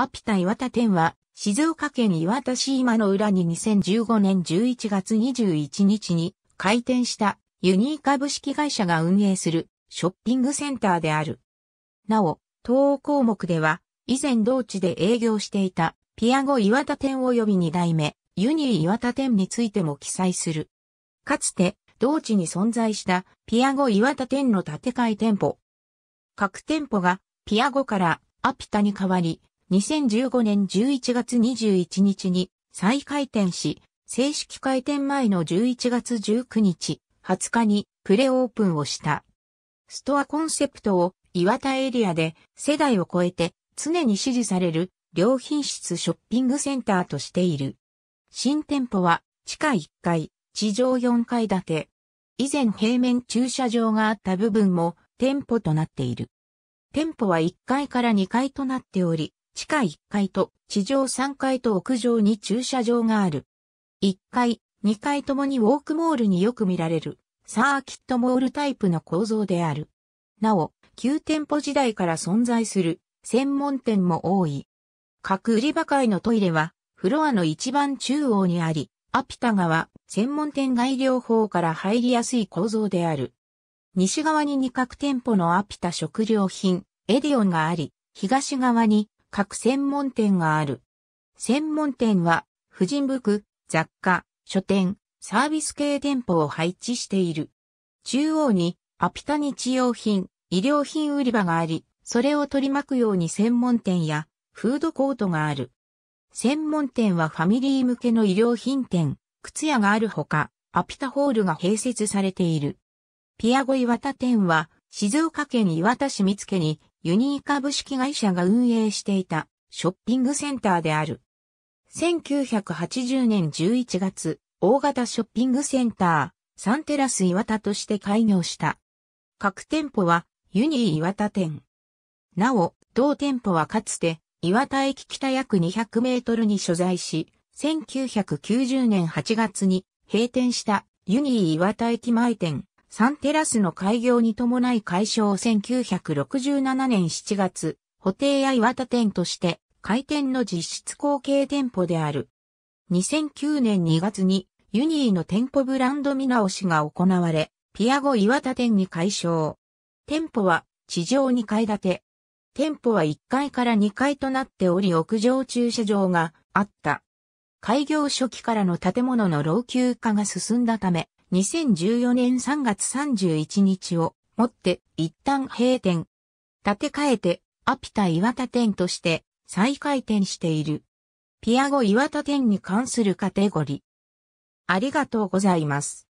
アピタ岩田店は、静岡県岩田市今の裏に2015年11月21日に開店したユニー株式会社が運営するショッピングセンターである。なお、東項目では、以前同地で営業していたピアゴ岩田店及び2代目ユニー岩田店についても記載する。かつて、同地に存在したピアゴ岩田店の建て替え店舗。各店舗がピアゴからアピタに変わり、2015年11月21日に再開店し、正式開店前の11月19日、20日にプレオープンをした。ストアコンセプトを岩田エリアで世代を超えて常に支持される良品質ショッピングセンターとしている。新店舗は地下1階、地上4階建て。以前平面駐車場があった部分も店舗となっている。店舗は1階から2階となっており、地下1階と地上3階と屋上に駐車場がある。1階、2階ともにウォークモールによく見られる、サーキットモールタイプの構造である。なお、旧店舗時代から存在する専門店も多い。各売り場界のトイレは、フロアの一番中央にあり、アピタ川、専門店外両方から入りやすい構造である。西側に2各店舗のアピタ食料品、エディオンがあり、東側に各専門店がある。専門店は、婦人服、雑貨、書店、サービス系店舗を配置している。中央に、アピタ日用品、医療品売り場があり、それを取り巻くように専門店や、フードコートがある。専門店はファミリー向けの医療品店、靴屋があるほか、アピタホールが併設されている。ピアゴ岩田店は、静岡県岩田市三つにユニー株式会社が運営していたショッピングセンターである。1980年11月、大型ショッピングセンター、サンテラス岩田として開業した。各店舗はユニー岩田店。なお、同店舗はかつて岩田駅北約200メートルに所在し、1990年8月に閉店したユニー岩田駅前店。サンテラスの開業に伴い解消1967年7月、補定や岩田店として開店の実質後継店舗である。2009年2月にユニーの店舗ブランド見直しが行われ、ピアゴ岩田店に解消。店舗は地上2階建て。店舗は1階から2階となっており屋上駐車場があった。開業初期からの建物の老朽化が進んだため、2014年3月31日をもって一旦閉店。建て替えて、アピタ岩田店として再開店している。ピアゴ岩田店に関するカテゴリー。ありがとうございます。